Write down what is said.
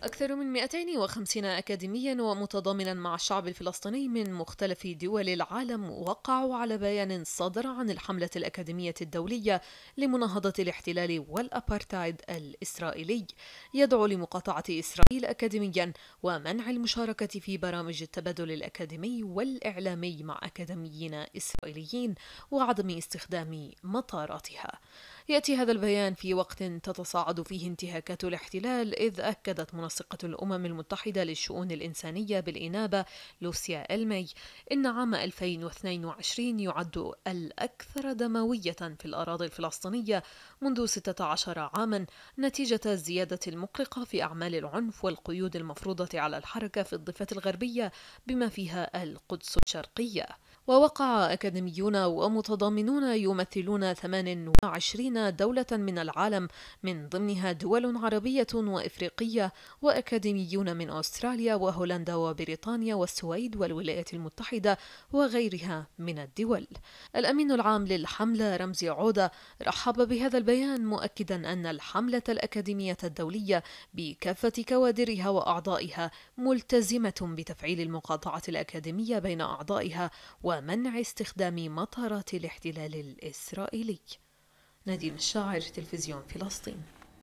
أكثر من 250 أكاديميا ومتضامنا مع الشعب الفلسطيني من مختلف دول العالم وقعوا على بيان صدر عن الحملة الأكاديمية الدولية لمناهضة الاحتلال والأبارتايد الإسرائيلي يدعو لمقاطعة إسرائيل أكاديميا ومنع المشاركة في برامج التبادل الأكاديمي والإعلامي مع أكاديميين إسرائيليين وعدم استخدام مطاراتها يأتي هذا البيان في وقت تتصاعد فيه انتهاكات الاحتلال إذ أكدت منسقة الأمم المتحدة للشؤون الإنسانية بالإنابة لوسيا إلمي إن عام 2022 يعد الأكثر دموية في الأراضي الفلسطينية منذ 16 عاما نتيجة الزيادة المقلقة في أعمال العنف والقيود المفروضة على الحركة في الضفة الغربية بما فيها القدس الشرقية ووقع أكاديميون ومتضامنون يمثلون 28 دولة من العالم من ضمنها دول عربية وإفريقية وأكاديميون من أستراليا وهولندا وبريطانيا والسويد والولايات المتحدة وغيرها من الدول الأمين العام للحملة رمزي عودة رحب بهذا البيان مؤكدا أن الحملة الأكاديمية الدولية بكافة كوادرها وأعضائها ملتزمة بتفعيل المقاطعة الأكاديمية بين أعضائها ومنع استخدام مطارات الاحتلال الإسرائيلي نادين الشاعر تلفزيون فلسطين